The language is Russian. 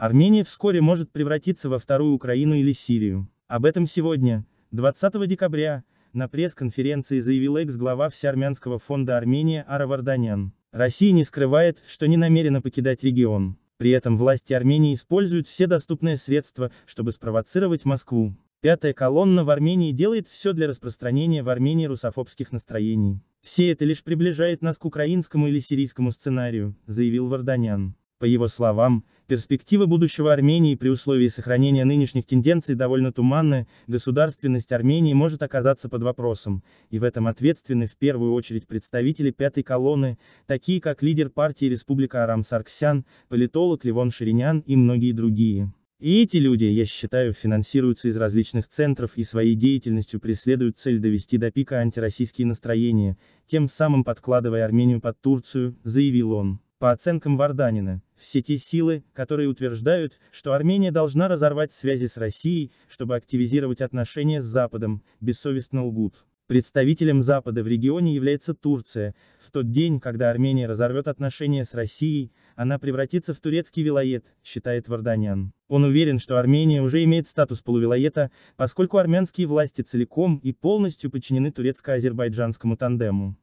Армения вскоре может превратиться во вторую Украину или Сирию. Об этом сегодня, 20 декабря, на пресс-конференции заявил экс-глава Всеармянского фонда Армения Ара Варданян. Россия не скрывает, что не намерена покидать регион. При этом власти Армении используют все доступные средства, чтобы спровоцировать Москву. Пятая колонна в Армении делает все для распространения в Армении русофобских настроений. Все это лишь приближает нас к украинскому или сирийскому сценарию, заявил Варданян. По его словам, перспективы будущего Армении при условии сохранения нынешних тенденций довольно туманны, государственность Армении может оказаться под вопросом, и в этом ответственны в первую очередь представители пятой колонны, такие как лидер партии Республика Арам Сарксян, политолог Левон Ширинян и многие другие. И эти люди, я считаю, финансируются из различных центров и своей деятельностью преследуют цель довести до пика антироссийские настроения, тем самым подкладывая Армению под Турцию, заявил он. По оценкам Варданина, все те силы, которые утверждают, что Армения должна разорвать связи с Россией, чтобы активизировать отношения с Западом, бессовестно лгут. Представителем Запада в регионе является Турция. В тот день, когда Армения разорвет отношения с Россией, она превратится в турецкий вилает, считает Варданян. Он уверен, что Армения уже имеет статус полувилоета, поскольку армянские власти целиком и полностью подчинены турецко-азербайджанскому тандему.